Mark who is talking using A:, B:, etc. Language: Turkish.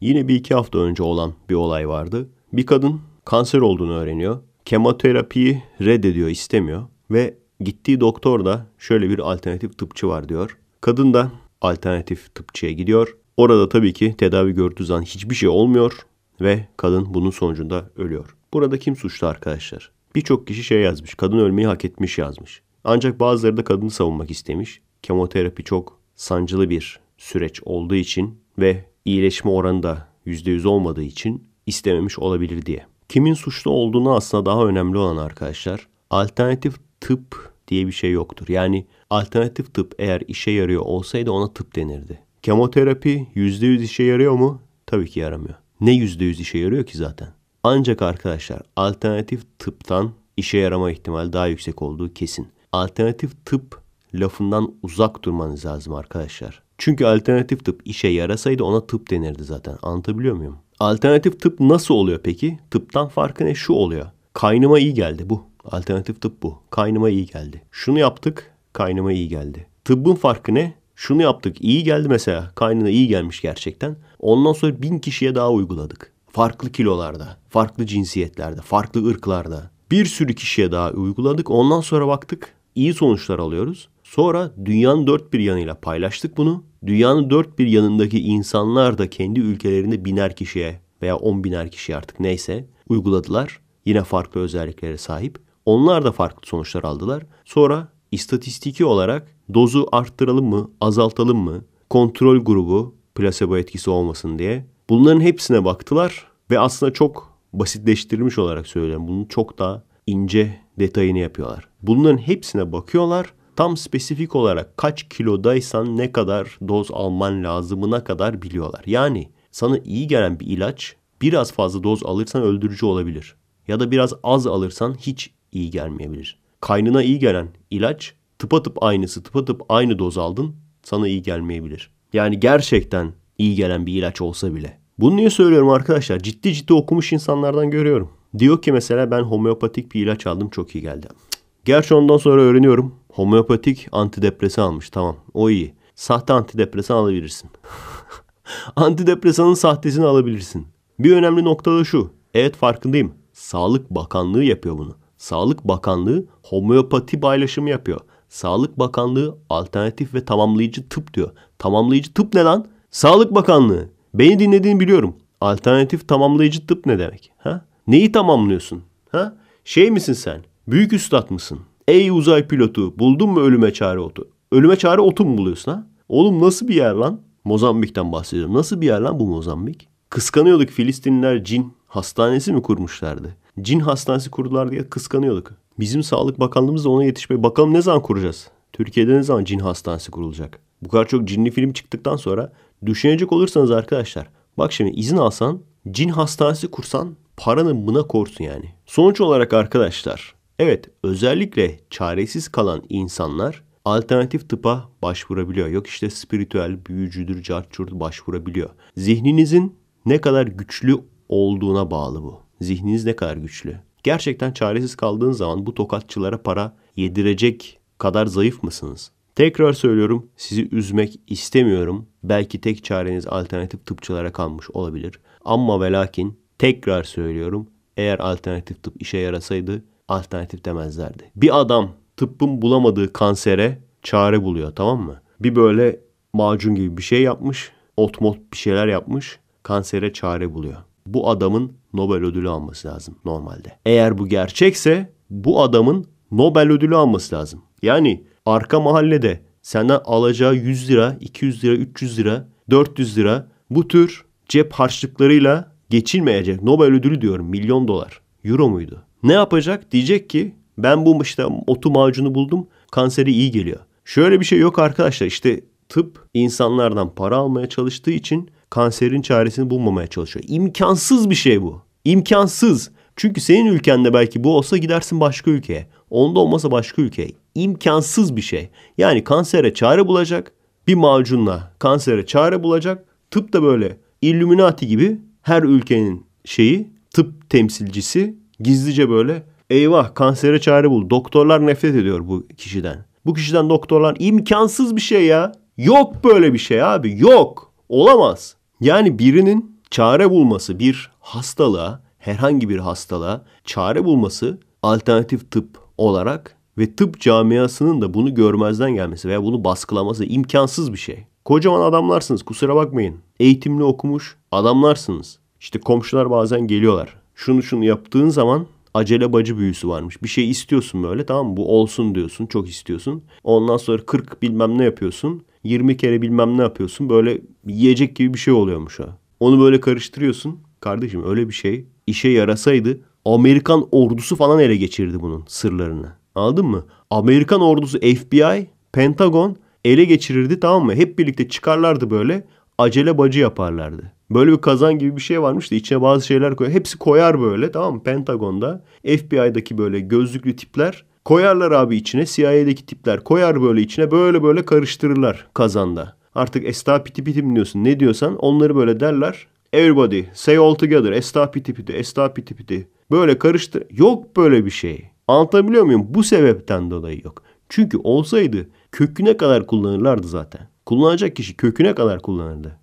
A: Yine bir iki hafta önce olan bir olay vardı. Bir kadın kanser olduğunu öğreniyor. Kemoterapiyi reddediyor, istemiyor. Ve gittiği doktor da şöyle bir alternatif tıpçı var diyor. Kadın da alternatif tıpçıya gidiyor. Orada tabii ki tedavi gördüğü zaman hiçbir şey olmuyor ve kadın bunun sonucunda ölüyor. Burada kim suçlu arkadaşlar? Birçok kişi şey yazmış. Kadın ölmeyi hak etmiş yazmış. Ancak bazıları da kadını savunmak istemiş. Kemoterapi çok sancılı bir süreç olduğu için ve iyileşme oranı da %100 olmadığı için istememiş olabilir diye. Kimin suçlu olduğunu aslında daha önemli olan arkadaşlar alternatif tıp diye bir şey yoktur. Yani alternatif tıp eğer işe yarıyor olsaydı ona tıp denirdi. Kemoterapi %100 işe yarıyor mu? Tabii ki yaramıyor. Ne %100 işe yarıyor ki zaten? Ancak arkadaşlar alternatif tıptan işe yarama ihtimali daha yüksek olduğu kesin. Alternatif tıp lafından uzak durmanız lazım arkadaşlar. Çünkü alternatif tıp işe yarasaydı ona tıp denirdi zaten. Anlatabiliyor muyum? Alternatif tıp nasıl oluyor peki? Tıptan farkı ne? Şu oluyor. Kaynıma iyi geldi bu. Alternatif tıp bu. Kaynıma iyi geldi. Şunu yaptık. Kaynıma iyi geldi. Tıbbın farkı ne? Şunu yaptık. İyi geldi mesela. Kaynına iyi gelmiş gerçekten. Ondan sonra bin kişiye daha uyguladık. Farklı kilolarda, farklı cinsiyetlerde, farklı ırklarda. Bir sürü kişiye daha uyguladık. Ondan sonra baktık iyi sonuçlar alıyoruz. Sonra dünyanın dört bir yanıyla paylaştık bunu. Dünyanın dört bir yanındaki insanlar da kendi ülkelerinde biner kişiye veya on biner kişi artık neyse uyguladılar. Yine farklı özelliklere sahip. Onlar da farklı sonuçlar aldılar. Sonra istatistiki olarak dozu arttıralım mı, azaltalım mı? Kontrol grubu plasebo etkisi olmasın diye. Bunların hepsine baktılar ve aslında çok basitleştirilmiş olarak söylüyorum. Bunu çok daha ince detayını yapıyorlar. Bunların hepsine bakıyorlar tam spesifik olarak kaç kilodaysan ne kadar doz alman lazımına kadar biliyorlar. Yani sana iyi gelen bir ilaç biraz fazla doz alırsan öldürücü olabilir. Ya da biraz az alırsan hiç iyi gelmeyebilir. Kaynına iyi gelen ilaç tıpatıp aynısı tıpatıp aynı doz aldın sana iyi gelmeyebilir. Yani gerçekten iyi gelen bir ilaç olsa bile. Bunu niye söylüyorum arkadaşlar? Ciddi ciddi okumuş insanlardan görüyorum. Diyor ki mesela ben homeopatik bir ilaç aldım çok iyi geldi. Gerçi ondan sonra öğreniyorum Homeopatik antidepresan almış tamam o iyi. Sahte antidepresan alabilirsin. Antidepresanın sahtesini alabilirsin. Bir önemli nokta da şu. Evet farkındayım. Sağlık Bakanlığı yapıyor bunu. Sağlık Bakanlığı homeopati paylaşımı yapıyor. Sağlık Bakanlığı alternatif ve tamamlayıcı tıp diyor. Tamamlayıcı tıp ne lan? Sağlık Bakanlığı. Beni dinlediğini biliyorum. Alternatif tamamlayıcı tıp ne demek? Ha? Neyi tamamlıyorsun? Ha? Şey misin sen? Büyük üstad mısın? Ey uzay pilotu buldun mu ölüme çare otu? Ölüme çare otu mu buluyorsun ha? Oğlum nasıl bir yer lan? Mozambik'ten bahsediyorum. Nasıl bir yer lan bu Mozambik? Kıskanıyorduk Filistinler cin hastanesi mi kurmuşlardı? Cin hastanesi kurdular diye kıskanıyorduk. Bizim Sağlık Bakanlığımız da ona yetişmeye. Bakalım ne zaman kuracağız? Türkiye'de ne zaman cin hastanesi kurulacak? Bu kadar çok cinli film çıktıktan sonra düşünecek olursanız arkadaşlar. Bak şimdi izin alsan cin hastanesi kursan paranın buna korsun yani. Sonuç olarak arkadaşlar Evet, özellikle çaresiz kalan insanlar alternatif tıpa başvurabiliyor. Yok işte spiritüel, büyücüdür, cartçurt başvurabiliyor. Zihninizin ne kadar güçlü olduğuna bağlı bu. Zihniniz ne kadar güçlü. Gerçekten çaresiz kaldığın zaman bu tokatçılara para yedirecek kadar zayıf mısınız? Tekrar söylüyorum sizi üzmek istemiyorum. Belki tek çareniz alternatif tıpçılara kalmış olabilir. Ama ve lakin tekrar söylüyorum eğer alternatif tıp işe yarasaydı alternatif demezlerdi. Bir adam tıbbın bulamadığı kansere çare buluyor tamam mı? Bir böyle macun gibi bir şey yapmış. Ot mot bir şeyler yapmış. Kansere çare buluyor. Bu adamın Nobel ödülü alması lazım normalde. Eğer bu gerçekse bu adamın Nobel ödülü alması lazım. Yani arka mahallede senden alacağı 100 lira, 200 lira, 300 lira, 400 lira bu tür cep harçlıklarıyla geçilmeyecek Nobel ödülü diyorum milyon dolar. Euro muydu? Ne yapacak? Diyecek ki ben bu işte otu macunu buldum. Kanseri iyi geliyor. Şöyle bir şey yok arkadaşlar. İşte tıp insanlardan para almaya çalıştığı için kanserin çaresini bulmamaya çalışıyor. İmkansız bir şey bu. İmkansız. Çünkü senin ülkende belki bu olsa gidersin başka ülkeye. Onda olmasa başka ülkeye. İmkansız bir şey. Yani kansere çare bulacak. Bir macunla kansere çare bulacak. Tıp da böyle Illuminati gibi her ülkenin şeyi tıp temsilcisi Gizlice böyle eyvah kansere çare bul. Doktorlar nefret ediyor bu kişiden. Bu kişiden doktorlar imkansız bir şey ya. Yok böyle bir şey abi yok. Olamaz. Yani birinin çare bulması bir hastalığa herhangi bir hastalığa çare bulması alternatif tıp olarak ve tıp camiasının da bunu görmezden gelmesi veya bunu baskılaması imkansız bir şey. Kocaman adamlarsınız kusura bakmayın. Eğitimli okumuş adamlarsınız. İşte komşular bazen geliyorlar şunu şunu yaptığın zaman acele bacı büyüsü varmış. Bir şey istiyorsun böyle tamam mı? Bu olsun diyorsun. Çok istiyorsun. Ondan sonra 40 bilmem ne yapıyorsun. 20 kere bilmem ne yapıyorsun. Böyle yiyecek gibi bir şey oluyormuş ha. Onu böyle karıştırıyorsun. Kardeşim öyle bir şey işe yarasaydı Amerikan ordusu falan ele geçirdi bunun sırlarını. Anladın mı? Amerikan ordusu FBI, Pentagon ele geçirirdi tamam mı? Hep birlikte çıkarlardı böyle acele bacı yaparlardı. Böyle bir kazan gibi bir şey varmış da içine bazı şeyler koyar. Hepsi koyar böyle tamam mı? Pentagon'da FBI'daki böyle gözlüklü tipler koyarlar abi içine. CIA'daki tipler koyar böyle içine böyle böyle karıştırırlar kazanda. Artık esta piti piti mi diyorsun ne diyorsan onları böyle derler. Everybody say all together esta piti piti esta piti piti. Böyle karıştır. Yok böyle bir şey. Anlatabiliyor muyum? Bu sebepten dolayı yok. Çünkü olsaydı köküne kadar kullanırlardı zaten. Kullanacak kişi köküne kadar kullanırdı.